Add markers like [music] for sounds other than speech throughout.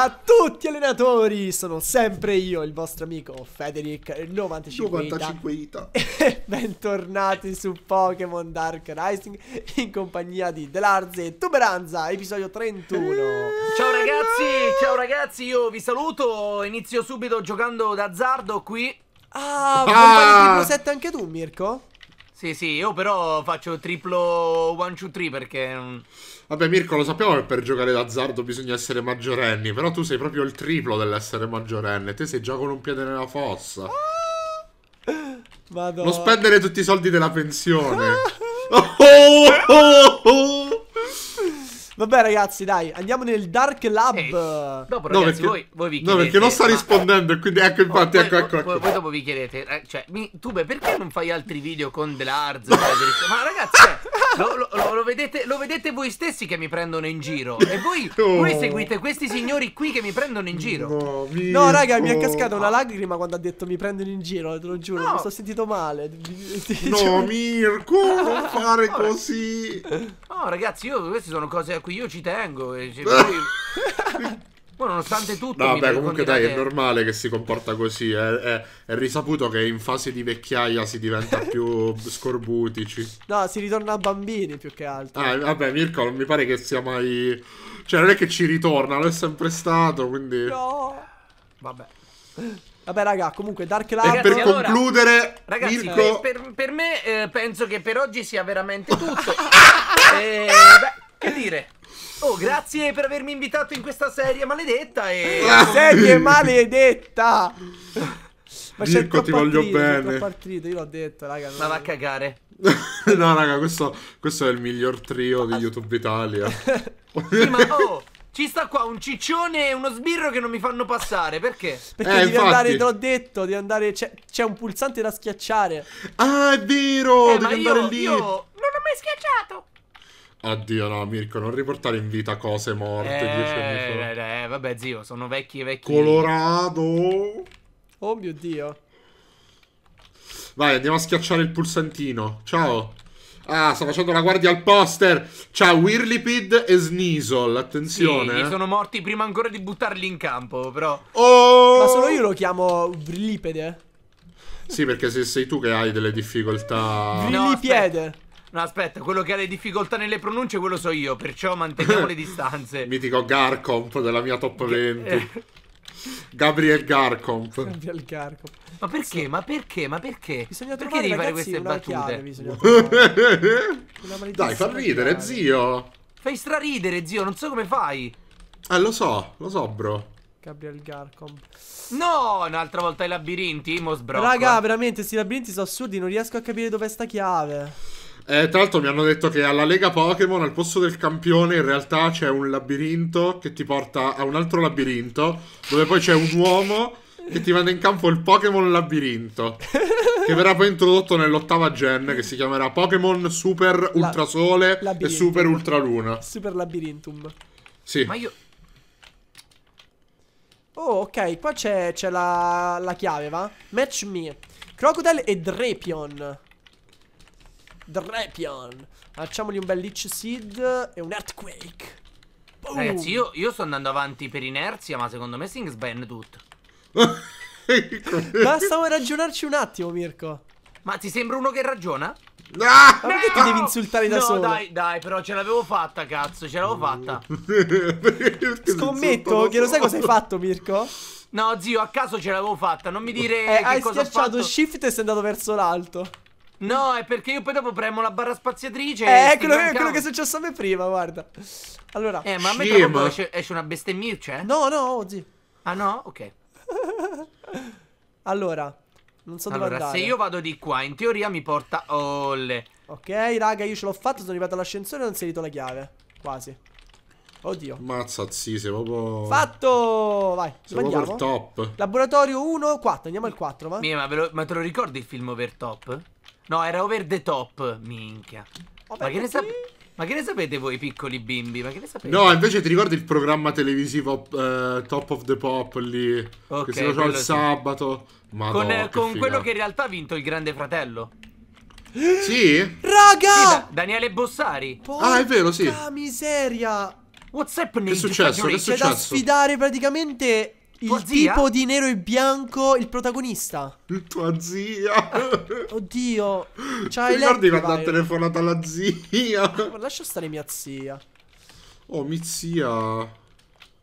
a tutti allenatori, sono sempre io, il vostro amico Federic 95 95 Ita. [laughs] bentornati su Pokémon Dark Rising in compagnia di Delarze e Tuberanza, episodio 31. Ciao ragazzi, ciao ragazzi, io vi saluto, inizio subito giocando d'azzardo qui. Ah, ma ah. compagni di 7 anche tu, Mirko? Sì, sì, io però faccio triplo 1, 2, 3 perché... Mm, Vabbè Mirko, lo sappiamo che per giocare d'azzardo bisogna essere maggiorenni, però tu sei proprio il triplo dell'essere maggiorenne, te sei già con un piede nella fossa. Ah, Non spendere tutti i soldi della pensione. oh, oh, oh. Vabbè, ragazzi, dai, andiamo nel Dark Lab. Ehi, dopo, ragazzi, no, perché, voi, voi vi chiedete. No, perché non sta rispondendo. Ma... Quindi, ecco, infatti, oh, ecco, voi, ecco, ecco. Voi, ecco. voi, dopo vi chiedete, eh, cioè, mi, tu, beh, perché non fai altri video con Delarz? No. Cioè, ma ragazzi, eh, lo, lo, lo, vedete, lo, vedete, voi stessi che mi prendono in giro. E voi, [laughs] oh. voi seguite questi signori qui che mi prendono in giro. No, no raga, mi è cascata una lacrima quando ha detto mi prendono in giro. Te lo giuro, no. mi sono sentito male. [laughs] No, Mirko, non fare così. No, ragazzi, io queste sono cose a cui qui io ci tengo. E cioè, [laughs] poi... nonostante tutto... No, beh, comunque dai, che... è normale che si comporta così. È, è, è, risaputo che in fase di vecchiaia si diventa [laughs] più scorbutici. No, si ritorna a bambini più che altro. Ah, vabbè, Mirko, non mi pare che sia mai... Cioè, non è che ci ritorna, lo è sempre stato, quindi... No! Vabbè. Vabbè, raga, comunque Dark Light. E per allora, concludere, ragazzi, Mirko... per, eh, per, per me eh, penso che per oggi sia veramente tutto. [laughs] e, eh, beh, che dire? Oh, grazie per avermi invitato in questa serie maledetta e... Eh, La [laughs] serie maledetta! Ma Mirko, ti voglio partito, bene. Partito, io l'ho detto, raga. Ma va a cagare. [laughs] no, raga, questo, questo, è il miglior trio di YouTube Italia. [laughs] sì, ma oh, ci sta qua un ciccione e uno sbirro che non mi fanno passare, perché? Perché eh, devi infatti. andare, te l'ho detto, devi andare, c'è, un pulsante da schiacciare. Ah, è vero, eh, devi andare io, lì. Io non l'ho mai schiacciato. Addio, no, Mirko, non riportare in vita cose morte eh, dieci anni eh, fa. Eh, eh, vabbè, zio, sono vecchi e vecchi. Colorado. Oh mio dio. Vai, andiamo a schiacciare il pulsantino. Ciao. Ah, sta facendo la guardia al poster. Ciao, Whirlipid e Sneasel. Attenzione. Sì, eh. sono morti prima ancora di buttarli in campo, però. Oh! Ma solo io lo chiamo Vrillipede. Sì, perché se sei tu che hai delle difficoltà. Vrillipiede. No, No, aspetta, quello che ha le difficoltà nelle pronunce, quello so io, perciò manteniamo le [laughs] distanze. Mitico Garcomp della mia top 20. Eh. Gabriel Garcomp. Gabriel Garcomp. Ma perché? Ma perché? Ma perché? Bisogna perché devi fare queste battute? Chiave, [laughs] Dai, fa ridere, chiave. zio. Fai straridere, zio, non so come fai. Eh, lo so, lo so, bro. Gabriel Garcomp. No, un'altra volta ai labirinti, mo sbrocco. Raga, veramente, questi labirinti sono assurdi, non riesco a capire dove è sta chiave. Eh, tra l'altro mi hanno detto che alla Lega Pokémon al posto del campione in realtà c'è un labirinto che ti porta a un altro labirinto dove poi c'è un uomo che ti manda in campo il Pokémon labirinto che verrà poi introdotto nell'ottava gen che si chiamerà Pokémon Super Ultrasole La- e Super Ultraluna. Super Labirintum. Sì. Ma io... Oh, ok, qua c'è, c'è la, la chiave, va? Match me. Crocodile e Drapion. Drapion. Facciamogli un bel Lich Seed e un Earthquake. Boom. Ragazzi, io, io, sto andando avanti per inerzia, ma secondo me Sting sband tutto. [laughs] Basta ragionarci un attimo, Mirko. Ma ti sembra uno che ragiona? No, ma perché no! ti devi insultare da no, solo? dai, dai, però ce l'avevo fatta, cazzo, ce l'avevo fatta. [laughs] Scommetto che lo sai cosa hai fatto, Mirko? No, zio, a caso ce l'avevo fatta, non mi eh, dire eh, che cosa ho fatto. Hai schiacciato shift e sei andato verso l'alto. No, è perché io poi dopo premo la barra spaziatrice. Eh, quello, quello, che è successo a me prima, guarda. Allora. Eh, ma a me dopo esce, esce una bestemmircia, eh? No, no, oggi. Ah no? Ok. [laughs] allora, non so allora, dove andare. se io vado di qua, in teoria mi porta Olle. Ok, raga, io ce l'ho fatto, sono arrivato all'ascensore e ho inserito la chiave. Quasi. Oddio. Mazza, sì, sei proprio... Fatto! Vai, Siamo top. Laboratorio 1, 4, andiamo al 4, va? Mia, ma, lo, ma te lo ricordi il film over top? No, era over the top. Minchia. Vabbè, ma, che ne sapete? Ma che ne sapete voi piccoli bimbi? Ma che ne sapete? No, invece ti ricordi il programma televisivo uh, Top of the Pop lì? Okay, che si faceva il sabato. Sì. Madonna, con, con figa. quello che in realtà ha vinto il Grande Fratello. [gasps] Sì? Raga! Sì, da Daniele Bossari. Porca ah, è vero, sì. miseria. What's happening? Che è successo? Che è successo? C'è da sfidare praticamente il tua tipo di nero e bianco, il protagonista. Il tua zia. Eh, oddio. Ciao, Ti ricordi quando ha telefonato alla zia? Ma lascia stare mia zia. Oh, mia zia.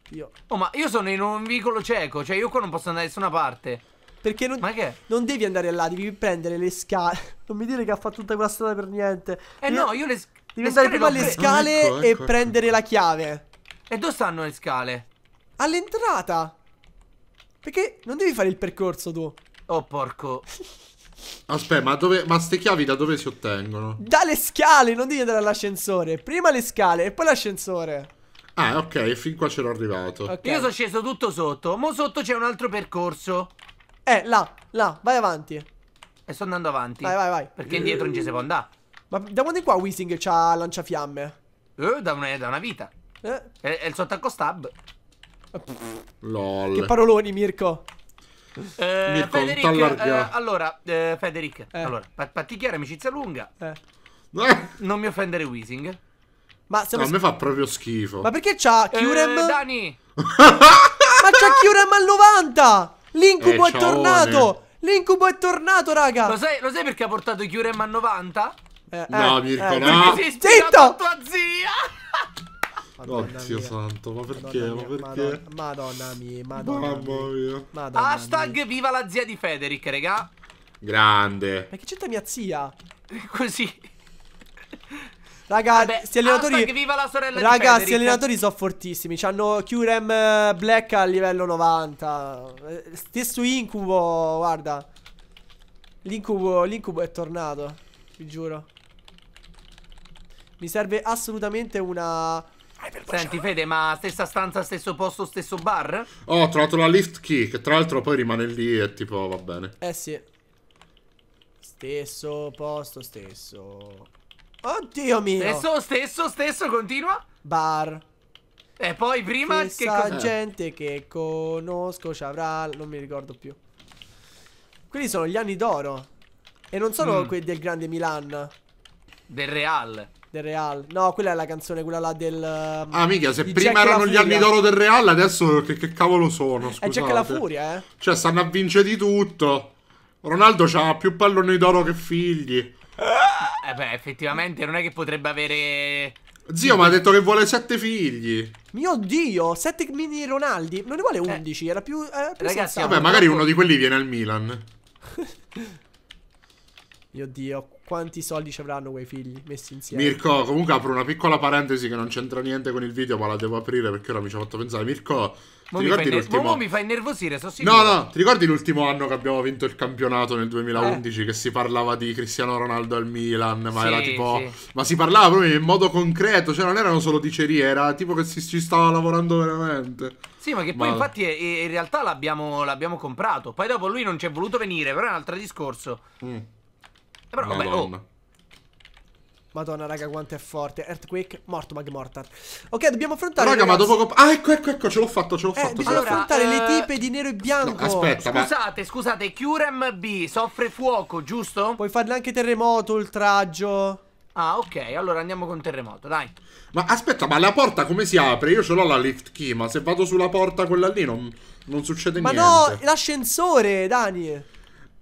Io. Oh, ma io sono in un vicolo cieco, cioè io qua non posso andare da nessuna parte. Perché non, non devi andare là, devi prendere le scale. [laughs] non mi dire che ha fatto tutta quella strada per niente. Eh devi... no, io le, devi andare prima alle scale ecco, ecco, e ecco. prendere la chiave. E dove stanno le scale? All'entrata. Perché non devi fare il percorso tu. Oh, porco. [laughs] Aspetta, ma, dove, ma ste chiavi da dove si ottengono? Dalle scale, non devi andare all'ascensore. Prima le scale e poi l'ascensore. Ah, ok, fin qua c'ero arrivato. Okay. Io sono sceso tutto sotto. Mo sotto c'è un altro percorso. Eh, là, là, vai avanti. E sto andando avanti. Vai, vai, vai. Perché indietro non ci si può andare. Ma da quando in qua Wishing c'ha lanciafiamme? Eh, da una, da una vita. Eh. È, è il stab. Lol. Che paroloni, Mirko. Eh, Mirko, Federic, eh, allora, eh, Federic, eh. allora, pat pattichiere amicizia lunga. Eh. Eh. Non mi offendere Weezing. Ma no, a me fa proprio schifo. Ma perché c'ha eh, Kyurem? Eh, Dani. Ma c'ha Kyurem al 90. L'incubo è tornato. L'incubo è tornato, raga. Lo sai, lo sai perché ha portato Kyurem al 90? no, Mirko, no. Zitto! Tua zia. Madonna Oddio mia. santo, ma perché? Madonna mia, perché? Madonna mia, madonna, Mamma mia. Madonna Hashtag mia. viva la zia di Federic, regà. Grande. Ma che c'entra mia zia? [laughs] Così. Raga, questi allenatori. Viva la sorella Raga, questi allenatori sono fortissimi. C'hanno Curem eh, Black a livello 90. Eh, stesso incubo, guarda. L'incubo, l'incubo è tornato. Vi giuro. Mi serve assolutamente una. Senti Fede, ma stessa stanza, stesso posto, stesso bar? Oh, ho trovato la lift key, che tra l'altro poi rimane lì e tipo va bene. Eh sì. Stesso posto, stesso... Oddio mio! Stesso, stesso, stesso, continua. Bar. E poi prima Chissà che Questa gente che conosco ci avrà... Non mi ricordo più. Quindi sono gli anni d'oro. E non sono mm. quelli del grande Milan. Del Real del Real. No, quella è la canzone, quella là del. Um, ah, mica, se prima Jack erano gli anni d'oro del Real, adesso che, che cavolo sono? Scusate. Eh, è Jack la Furia, eh? Cioè, stanno a vincere di tutto. Ronaldo ha più palloni d'oro che figli. Eh beh, effettivamente non è che potrebbe avere. Zio, ma ha detto che vuole sette figli. Mio dio, sette mini Ronaldi. Non ne vuole eh. undici. eh. era più. Era più Ragazzi, vabbè, magari uno di quelli viene al Milan. [laughs] mio dio, quanti soldi ci avranno quei figli messi insieme. Mirko, comunque apro una piccola parentesi che non c'entra niente con il video, ma la devo aprire perché ora mi ci ha fatto pensare. Mirko, mo ti ricordi l'ultimo... Mo, mo mi fa innervosire, so sicuro. No, no, ti ricordi l'ultimo anno che abbiamo vinto il campionato nel 2011 eh. che si parlava di Cristiano Ronaldo al Milan, ma sì, era tipo... Sì. Ma si parlava proprio in modo concreto, cioè non erano solo dicerie, era tipo che si, ci stava lavorando veramente. Sì, ma che poi ma... infatti è, eh, eh, in realtà l'abbiamo, l'abbiamo, comprato. Poi dopo lui non ci è voluto venire, però è un altro discorso. Mm. Eh, però, vabbè, oh. Madonna. Oh. Madonna, raga, quanto è forte. Earthquake, morto, Mortmag, Mortar. Ok, dobbiamo affrontare... Raga, ma dopo... Ah, ecco, ecco, ecco, ce l'ho fatto, ce l'ho eh, fatto. Bisogna allora, affrontare uh... le eh, tipe di nero e bianco. No, aspetta, Scusate, ma... scusate, Curem B soffre fuoco, giusto? Puoi farle anche terremoto, oltraggio... Ah, ok, allora andiamo con terremoto, dai. Ma aspetta, ma la porta come si apre? Io ce l'ho la lift key, ma se vado sulla porta quella lì non, non succede ma niente. Ma no, l'ascensore, Dani.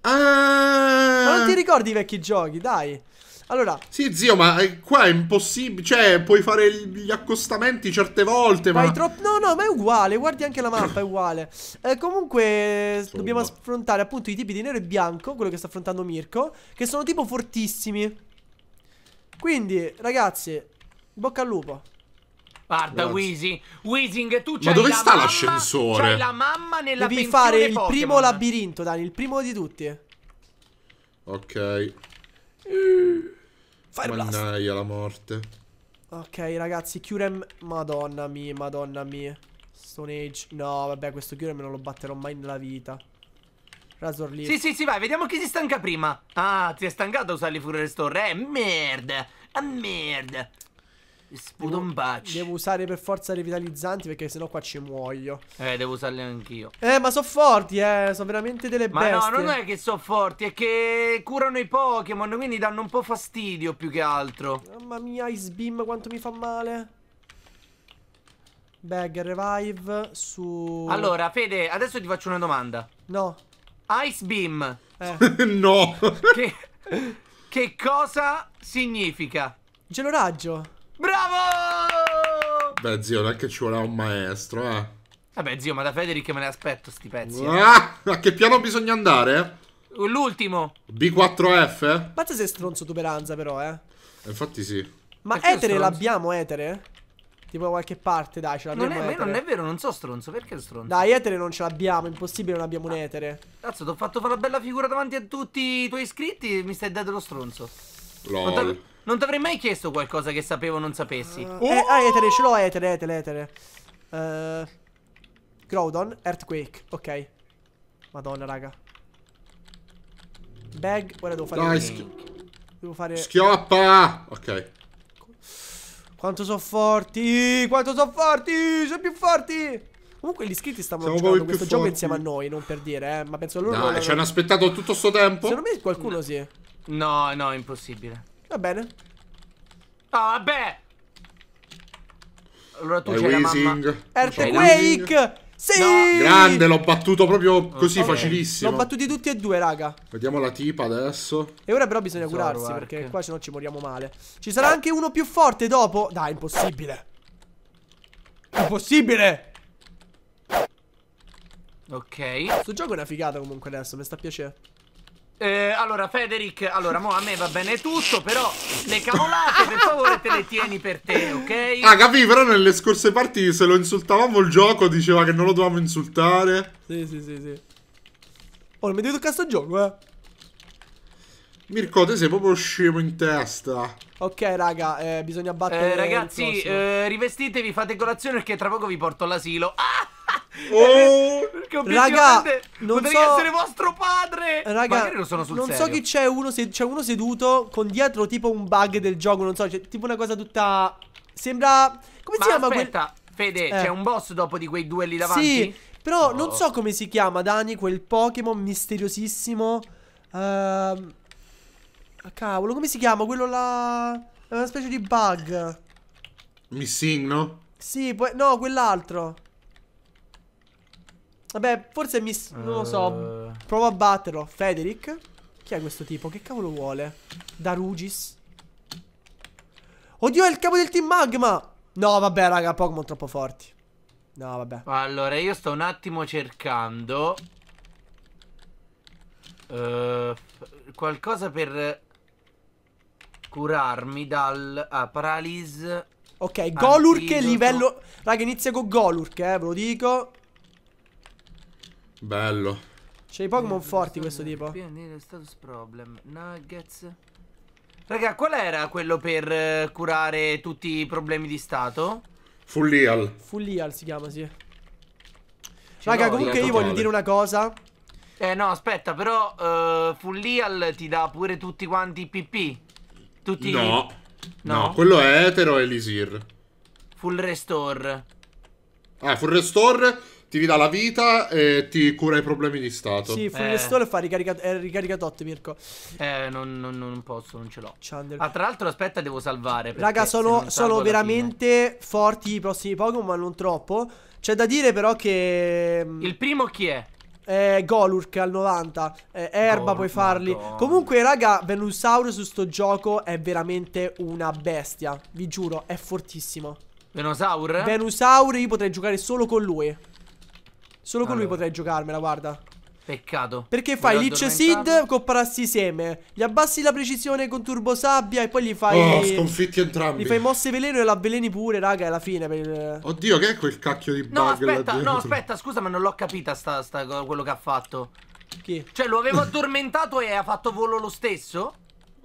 Ah! Ma non ti ricordi i vecchi giochi, dai. Allora. Sì, zio, ma eh, qua è impossibile. Cioè, puoi fare gli accostamenti certe volte. Ma. Troppo... No, no, ma è uguale. Guardi anche la mappa, è uguale. Eh, comunque, Insomma. dobbiamo affrontare appunto i tipi di nero e bianco. Quello che sta affrontando Mirko. Che sono tipo fortissimi. Quindi, ragazzi, bocca al lupo. Guarda, Weezy, Weezing, tu c'hai Ma dove la sta mamma, l'ascensore? C'hai la mamma nella Devi fare il Pokemon. primo labirinto, Dani, il primo di tutti. Ok. Fire Mannaia la morte. Ok, ragazzi, Curem... Madonna mia, madonna mia. Stone Age. No, vabbè, questo Curem non lo batterò mai nella vita. Razor Leaf. Sì, sì, sì, vai, vediamo chi si stanca prima. Ah, ti è stancato usare il Fury Restore. Eh, merda. Ah, merda. Spudombacci. bacio. devo usare per forza revitalizzanti perché sennò qua ci muoio. Eh, devo usarli anch'io. Eh, ma sono forti, eh. Sono veramente delle ma bestie. Ma no, non è che sono forti, è che curano i Pokémon, quindi danno un po' fastidio più che altro. Mamma mia, Ice Beam quanto mi fa male. Bag, revive su... Allora, Fede, adesso ti faccio una domanda. No. Ice Beam. Eh. [laughs] no. Che, che cosa significa? Geloraggio. Bravo! Beh, zio, non è che ci voleva un maestro, eh. Vabbè, zio, ma da Federic me ne aspetto sti pezzi. Eh. Ah, a che piano bisogna andare? L'ultimo. B4F? Pazza se stronzo tuberanza, però, eh. eh. Infatti sì. Ma perché Etere l'abbiamo, Etere? Tipo da qualche parte, dai, ce l'abbiamo. Non, è, non è vero, non so stronzo, perché stronzo? Dai, etere non ce l'abbiamo, impossibile non abbiamo un ah. etere. Cazzo, ti ho fatto fare una bella figura davanti a tutti i tuoi iscritti e mi stai dando lo stronzo. LOL. Non ti avrei mai chiesto qualcosa che sapevo o non sapessi. Uh, oh! eh, ah, etere, ce l'ho, etere, etere, etere. Uh, Groudon, Earthquake, ok. Madonna, raga. Bag, ora devo fare... Dai, schi... devo fare... Schioppa! Ok. Quanto sono forti! Quanto sono forti! Sono più forti! Comunque gli iscritti stavano Siamo giocando questo forti. gioco insieme a noi, non per dire, eh. Ma penso loro... Dai, no, ci hanno aspettato tutto sto tempo? Secondo me qualcuno no. sì. No, no, impossibile. Va bene. Ah, vabbè! Allora tu c'hai la mamma. Earthquake! Sì! No. Grande, l'ho battuto proprio così, okay. facilissimo. L'ho battuti tutti e due, raga. Vediamo la tipa adesso. E ora però bisogna Zoro, curarsi, arche. perché qua se no ci moriamo male. Ci sarà anche uno più forte dopo? Dai, impossibile. Impossibile! Ok. Sto gioco è una figata comunque adesso, mi sta piacendo. Eh, allora, Federic, allora, mo a me va bene tutto, però le cavolate per favore te le tieni per te, ok? Ah, capì, però nelle scorse parti se lo insultavamo il gioco diceva che non lo dovevamo insultare. Sì, sì, sì, sì. Oh, non mi devi toccare sto gioco, eh. Mirko, te sei proprio scemo in testa. Ok, raga, eh, bisogna battere. Eh, ragazzi, eh, rivestitevi, fate colazione perché tra poco vi porto all'asilo. Ah! Oh. Perché Raga, non so... essere vostro padre. Raga, non, non so chi c'è uno, c'è uno seduto con dietro tipo un bug del gioco, non so, c'è cioè, tipo una cosa tutta... Sembra... Come Ma si chiama quel... Fede, eh. c'è un boss dopo di quei due lì davanti? Sì, però oh. non so come si chiama, Dani, quel Pokémon misteriosissimo. Ehm... Uh... Cavolo, come si chiama? Quello là... È una specie di bug. Missing, no? Sì, poi... no, quell'altro. Vabbè, forse mi... non lo so. Uh... Provo a batterlo. Federic? Chi è questo tipo? Che cavolo vuole? Darugis? Oddio, è il capo del team Magma! No, vabbè, raga, Pokémon troppo forti. No, vabbè. Allora, io sto un attimo cercando... Uh, qualcosa per curarmi dal... Ah, Paralysis... Ok, Golurk livello... Raga, inizia con Golurk, eh, ve lo dico. Bello. C'è i Pokémon forti questo tipo. Raga, qual era quello per eh, curare tutti i problemi di stato? Full heal. Full heal si chiama, sì. Cioè, Raga, comunque io voglio dire una cosa. Eh no, aspetta, però uh, Full Heal ti dà pure tutti quanti i PP. Tutti no. no. no. quello è etero e Elisir. Full Restore. Ah, Full Restore ti ridà la vita e ti cura i problemi di stato. Sì, Full eh. Restore fa ricarica- eh, tot, Mirko. Eh, non, non, non, posso, non ce l'ho. Chandler. Ah, tra l'altro, aspetta, devo salvare. Raga, sono, sono veramente forti i prossimi Pokémon, ma non troppo. C'è da dire però che... Mm, Il primo chi è? Eh, Golurk al 90 eh, Erba oh, puoi farli Madonna. Comunque raga Venusaur su sto gioco È veramente una bestia Vi giuro è fortissimo Venusaur? Venusaur io potrei giocare solo con lui Solo con allora. lui potrei giocarmela, guarda. Peccato. Perché fai Lich Seed con Parassi Seme. Gli abbassi la precisione con Turbo Sabbia e poi gli fai. Oh, sconfitti entrambi. Gli fai mosse veleno e l'avveleni pure, raga. È la fine. Per... Oddio, che è quel cacchio di bug? No, aspetta, no, aspetta, scusa, ma non l'ho capita sta, sta, quello che ha fatto. Chi? Cioè, lo avevo addormentato e ha fatto volo lo stesso?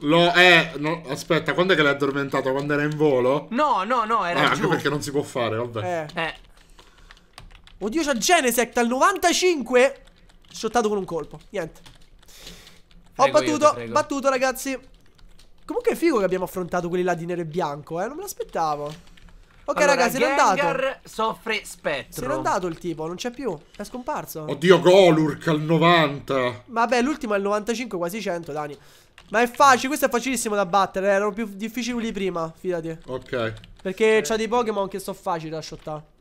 Lo è. Eh, no, aspetta, quando è che l'hai addormentato? Quando era in volo? No, no, no, era. Ah, anche perché non si può fare, vabbè. Eh. eh. Oddio c'ha Genesect al 95 Shottato con un colpo Niente Prego Ho battuto Battuto ragazzi Comunque è figo che abbiamo affrontato quelli là di nero e bianco eh Non me l'aspettavo Ok allora, ragazzi, se n'è andato soffre spettro Se n'è andato il tipo, non c'è più È scomparso Oddio Golurk al 90 Vabbè l'ultimo è al 95, quasi 100 Dani Ma è facile, questo è facilissimo da battere eh, Erano più difficili di prima, fidati Ok Perché c'ha dei Pokémon che sono facili da shottare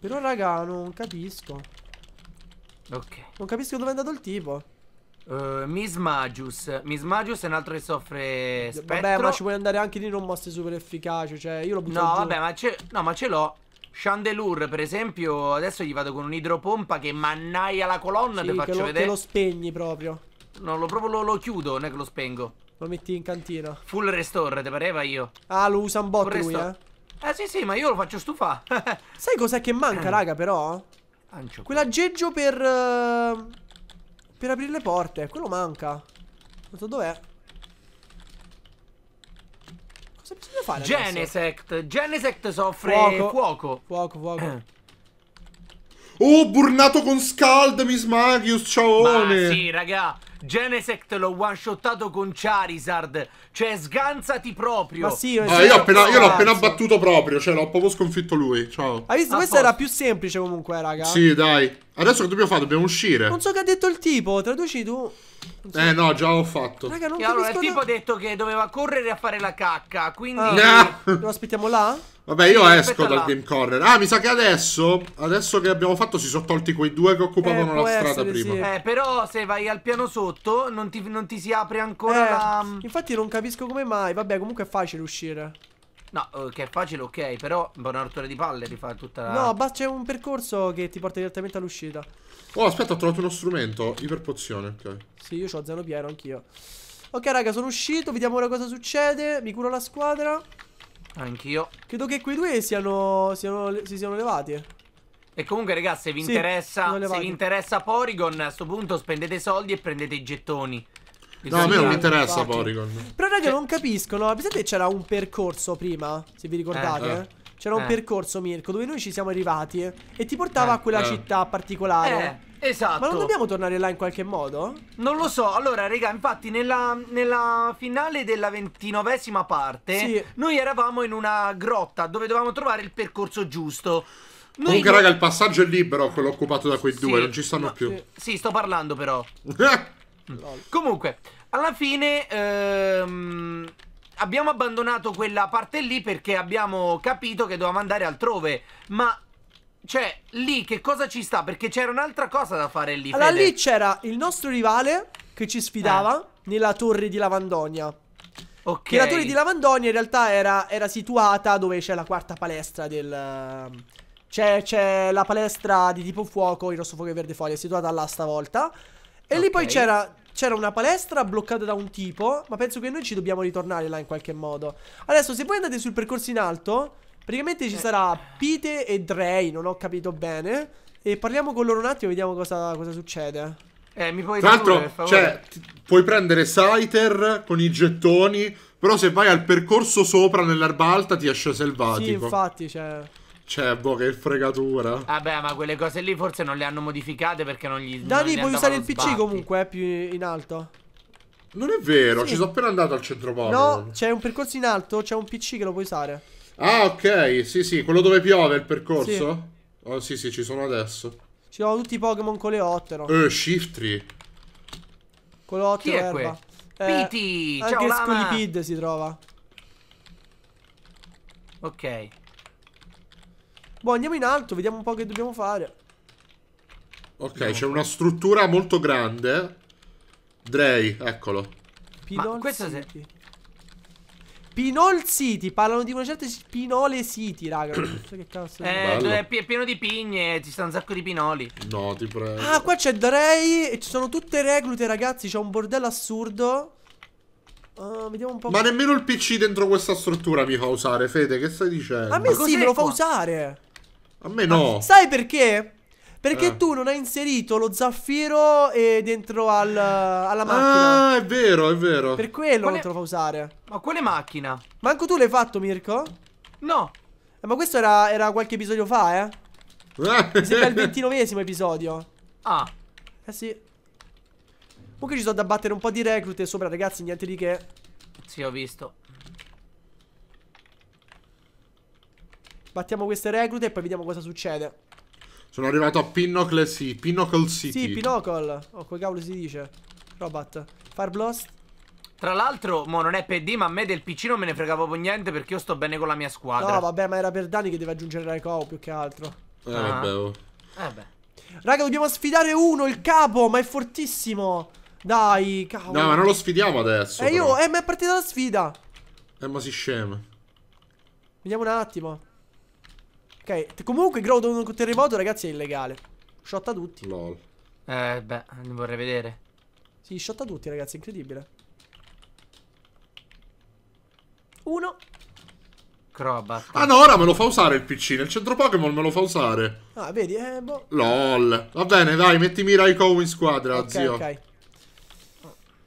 però raga non capisco Ok Non capisco dove è andato il tipo uh, Miss Magius Miss Magius è un altro che soffre spettro Vabbè ma ci puoi andare anche lì non mostri super efficaci Cioè io lo butto No vabbè ma ce, no, ma ce l'ho Chandelure per esempio Adesso gli vado con un'idropompa che mannaia la colonna sì, Te faccio lo, vedere Che lo spegni proprio No lo, proprio lo, lo chiudo non è che lo spengo lo metti in cantina. Full restore, te pareva io? Ah, lo usa un bot lui, eh. Eh sì sì, ma io lo faccio stufare. [laughs] Sai cos'è che manca, eh. raga, però? Ancio. Quell'aggeggio per... Eh, per aprire le porte. Quello manca. Non so dov'è. Cosa bisogna fare Genesect. Adesso? Genesect soffre fuoco. Fuoco, fuoco. fuoco. Eh. oh, burnato con scald, Miss Magius, ciaoone. Ma sì, raga. Genesect l'ho one shottato con Charizard. Cioè, sganzati proprio. Ma sì, io, eh, io, appena, io l'ho appena battuto proprio. Cioè, l'ho proprio sconfitto lui. Ciao. Hai visto? Ah, Questa era più semplice comunque, raga. Sì, dai. Adesso che dobbiamo fare? Dobbiamo uscire. Non so che ha detto il tipo, traduci tu. So. Eh no, già ho fatto. Raga, non allora, il tipo ha detto che doveva correre a fare la cacca, quindi... Ah. No. Lo aspettiamo là? Vabbè, io sì, esco dal là. game corner. Ah, mi sa che adesso, adesso che abbiamo fatto, si sono tolti quei due che occupavano eh, la strada essere, prima. Sì. Eh, però se vai al piano sotto non ti, non ti si apre ancora eh, la... Infatti non capisco come mai. Vabbè, comunque è facile uscire. No, eh, che è facile, ok, però è una rottura di palle rifare tutta la... No, basta, c'è un percorso che ti porta direttamente all'uscita. Oh, aspetta, ho trovato uno strumento, iperpozione, ok. Sì, io ho zero pieno, anch'io. Ok, raga, sono uscito, vediamo ora cosa succede, mi curo la squadra. Anch'io. Credo che quei due siano, siano, si siano levati. Eh. E comunque, ragazzi, se vi, sì, interessa, se vi interessa Porygon, a questo punto spendete soldi e prendete i gettoni. No, a me non mi interessa Porygon. Però, raga, cioè non capisco, no? Pensate c'era un percorso prima, se vi ricordate? Eh, eh. C'era un eh. percorso, Mirko, dove noi ci siamo arrivati e ti portava a eh, quella eh. città particolare. Eh, Esatto. Ma non dobbiamo tornare là in qualche modo? Non lo so. Allora, raga, infatti, nella, nella finale della ventinovesima parte, sì. noi eravamo in una grotta dove dovevamo trovare il percorso giusto. Noi Comunque, raga, il passaggio è libero, quello occupato da quei sì, due, non ci stanno ma, più. Sì. sì, sto parlando però. [laughs] Mm. Comunque, alla fine ehm, abbiamo abbandonato quella parte lì perché abbiamo capito che dovevamo andare altrove. Ma cioè, lì che cosa ci sta? Perché c'era un'altra cosa da fare lì. Allora, Fede. lì c'era il nostro rivale che ci sfidava eh. nella torre di Lavandonia. Ok. Che la torre di Lavandonia in realtà era, era situata dove c'è la quarta palestra del. Ehm, c'è, la palestra di tipo fuoco, il rosso fuoco e verde foglia, situata là stavolta. E okay. lì poi c'era c'era una palestra bloccata da un tipo, ma penso che noi ci dobbiamo ritornare là in qualche modo. Adesso, se voi andate sul percorso in alto, praticamente ci eh. sarà Pete e Drey, non ho capito bene. E parliamo con loro un attimo e vediamo cosa, cosa succede. Eh, mi puoi Tra l'altro, cioè, puoi prendere Scyther con i gettoni, però se vai al percorso sopra nell'erba alta ti esce selvatico. Sì, infatti, cioè... Cioè, boh, che fregatura. Vabbè, ma quelle cose lì forse non le hanno modificate perché non gli... Da non lì puoi usare il PC comunque, eh, più in alto. Non è vero, sì. ci sono appena andato al centro Pokémon. No, c'è un percorso in alto, c'è un PC che lo puoi usare. Ah, ok, sì, sì, quello dove piove il percorso? Sì. Oh, sì, sì, ci sono adesso. Ci sono tutti i Pokémon coleottero. Eh, Shift Tree. Coleottero Chi è erba. Eh, Piti, anche Ciao, Scolipid si trova. Ok. Boh, andiamo in alto, vediamo un po' che dobbiamo fare. Ok, c'è una struttura molto grande. Drey, eccolo. Pinol Ma questo City. Se... Pinol City, parlano di una certa Pinole City, raga. [coughs] Non so che cazzo è. Eh, è pieno di pigne, ci stanno un sacco di pinoli. No, ti prego. Ah, qua c'è Drey e ci sono tutte reclute, ragazzi, c'è un bordello assurdo. Uh, vediamo un po'. Ma nemmeno il PC dentro questa struttura mi fa usare, Fede, che stai dicendo? A me sì, me lo fa usare. A me no. Ma sai perché? Perché eh. tu non hai inserito lo zaffiro eh, dentro al, alla ah, macchina. Ah, è vero, è vero. Per quello quale... non te lo fa usare. Ma quale macchina? Manco tu l'hai fatto, Mirko? No. Eh, ma questo era, era, qualche episodio fa, eh? Mi sembra il ventinovesimo episodio. Ah. Eh sì. Comunque ci sono da battere un po' di reclute sopra, ragazzi, niente di che. Sì, ho visto. Battiamo queste reclute e poi vediamo cosa succede. Sono arrivato a Pinnacle, sì, Pinnacle City. Sì, Pinnacle. Oh, come cavolo si dice? Robot. Far Tra l'altro, mo non è per D, ma a me del PC non me ne frega proprio niente perché io sto bene con la mia squadra. No, vabbè, ma era per Dani che deve aggiungere la co più che altro. Eh, ah. vabbè. Oh. Eh beh. Raga, dobbiamo sfidare uno, il capo, ma è fortissimo. Dai, cavolo. No, ma non lo sfidiamo adesso. E eh, io, eh, ma è partita la sfida. Eh, ma si scema. Vediamo un attimo. Ok, comunque Groudon con terremoto, ragazzi, è illegale. Shot a tutti. Lol. Eh, beh, vorrei vedere. Sì, shot a tutti, ragazzi, incredibile. Uno. Crobat. Ah no, ora me lo fa usare il PC, nel centro Pokémon me lo fa usare. Ah, vedi, eh, boh. LOL. Va bene, dai, mettimi Raikou in squadra, okay, zio. Ok,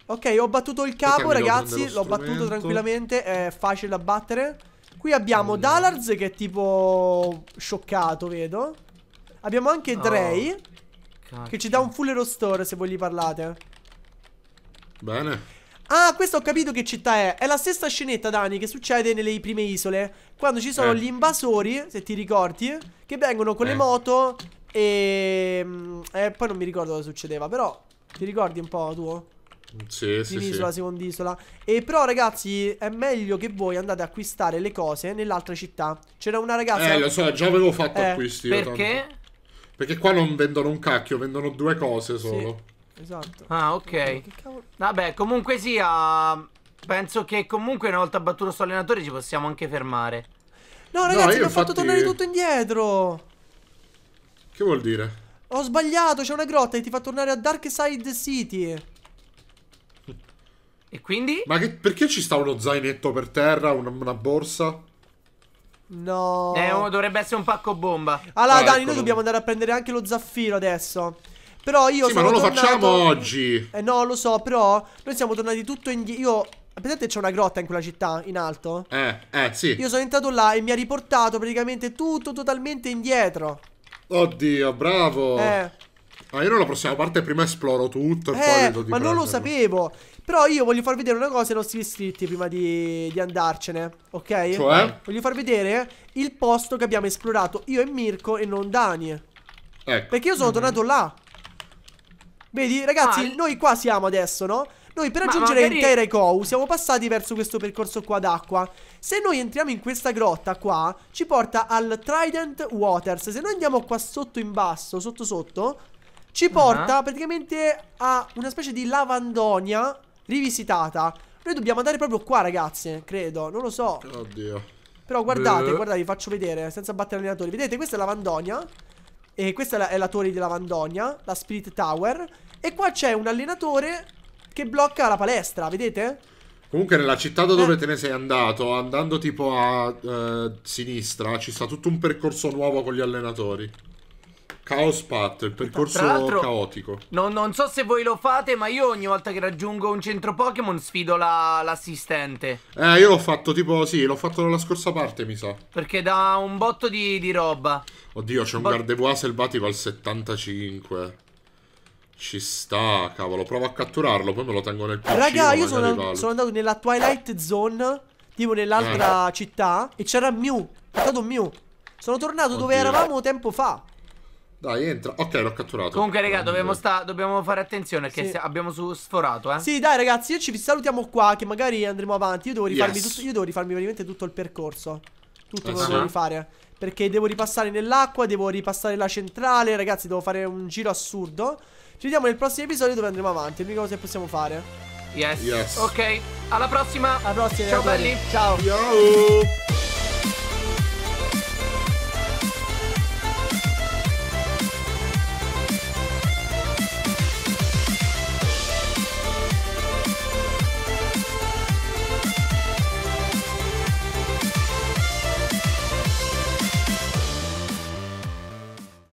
ok. ho battuto il capo, okay, ragazzi, l'ho battuto tranquillamente, è facile da battere. Qui abbiamo Dalars che è tipo scioccato, vedo. Abbiamo anche oh, Drey che ci dà un full restore se voi gli parlate. Bene. Ah, questo ho capito che città è. È la stessa scenetta, Dani, che succede nelle prime isole. Quando ci sono eh. gli invasori, se ti ricordi, che vengono con eh. le moto e... Mm, e poi non mi ricordo cosa succedeva, però... Ti ricordi un po' tuo? Sì, sì, un'isola, sì. seconda isola. E però, ragazzi, è meglio che voi andate a acquistare le cose nell'altra città. C'era una ragazza. Eh, lo so, già avevo fatto eh, acquisti. Perché? Perché qua non vendono un cacchio, vendono due cose solo. Sì, esatto. Ah, ok. Vabbè, comunque sia. Penso che comunque una volta battuto sto allenatore ci possiamo anche fermare. No, ragazzi, no, mi infatti... fatto tornare tutto indietro. Che vuol dire? Ho sbagliato, c'è una grotta che ti fa tornare a Dark Side City. E quindi? Ma che, perché ci sta uno zainetto per terra, una, una borsa? No. Eh, oh, dovrebbe essere un pacco bomba. Allora, ah, Dani, eccolo. noi dobbiamo andare a prendere anche lo zaffiro adesso. Però io sì, sono ma non tornato... lo facciamo oggi. Eh no, lo so, però noi siamo tornati tutto indietro. Io Vedete c'è una grotta in quella città, in alto? Eh, eh, sì. Io sono entrato là e mi ha riportato praticamente tutto totalmente indietro. Oddio, bravo. Eh. Ma ah, io nella prossima parte prima esploro tutto e eh, poi vedo di Ma non lo sapevo. Però io voglio far vedere una cosa ai nostri iscritti prima di, di andarcene, ok? Cioè? Eh, voglio far vedere il posto che abbiamo esplorato io e Mirko e non Dani. Ecco. Perché io sono mm tornato là. Vedi, ragazzi, ah. noi qua siamo adesso, no? Noi per raggiungere magari... Intera Ikou siamo passati verso questo percorso qua d'acqua. Se noi entriamo in questa grotta qua, ci porta al Trident Waters. Se noi andiamo qua sotto in basso, sotto sotto, ci ah. porta uh -huh. praticamente a una specie di lavandonia rivisitata. Noi dobbiamo andare proprio qua, ragazzi, credo. Non lo so. Oddio. Però guardate, guardate, vi faccio vedere, senza battere allenatori. Vedete, questa è la Vandonia. E questa è la, è la torre della Vandonia, la Spirit Tower. E qua c'è un allenatore che blocca la palestra, vedete? Comunque nella città da dove eh. te ne sei andato, andando tipo a eh, sinistra, ci sta tutto un percorso nuovo con gli allenatori. Chaos Path, il percorso caotico. Non, non, so se voi lo fate, ma io ogni volta che raggiungo un centro Pokémon sfido l'assistente. eh, io l'ho fatto tipo, sì, l'ho fatto nella scorsa parte, mi sa. Perché da un botto di, di roba. Oddio, c'è un Bo- Gardevoir selvatico al 75. Ci sta, cavolo. Provo a catturarlo, poi me lo tengo nel PC. Raga, io sono, an sono, andato nella Twilight Zone, tipo nell'altra eh. città, e c'era Mew. È stato Mew. Sono tornato Oddio. dove eravamo tempo fa. Dai, entra. Ok, l'ho catturato. Comunque, raga, dobbiamo, sta- dobbiamo fare attenzione perché sì. abbiamo su- sforato, eh. Sì, dai, ragazzi, io ci salutiamo qua che magari andremo avanti. Io devo rifarmi, yes. tutto, io devo rifarmi veramente tutto il percorso. Tutto quello che devo rifare. Perché devo ripassare nell'acqua, devo ripassare la centrale, ragazzi, devo fare un giro assurdo. Ci vediamo nel prossimo episodio dove andremo avanti. È l'unica cosa che possiamo fare. Yes. yes. Ok, alla prossima. Alla prossima. Ciao belli. Ciao. Ciao.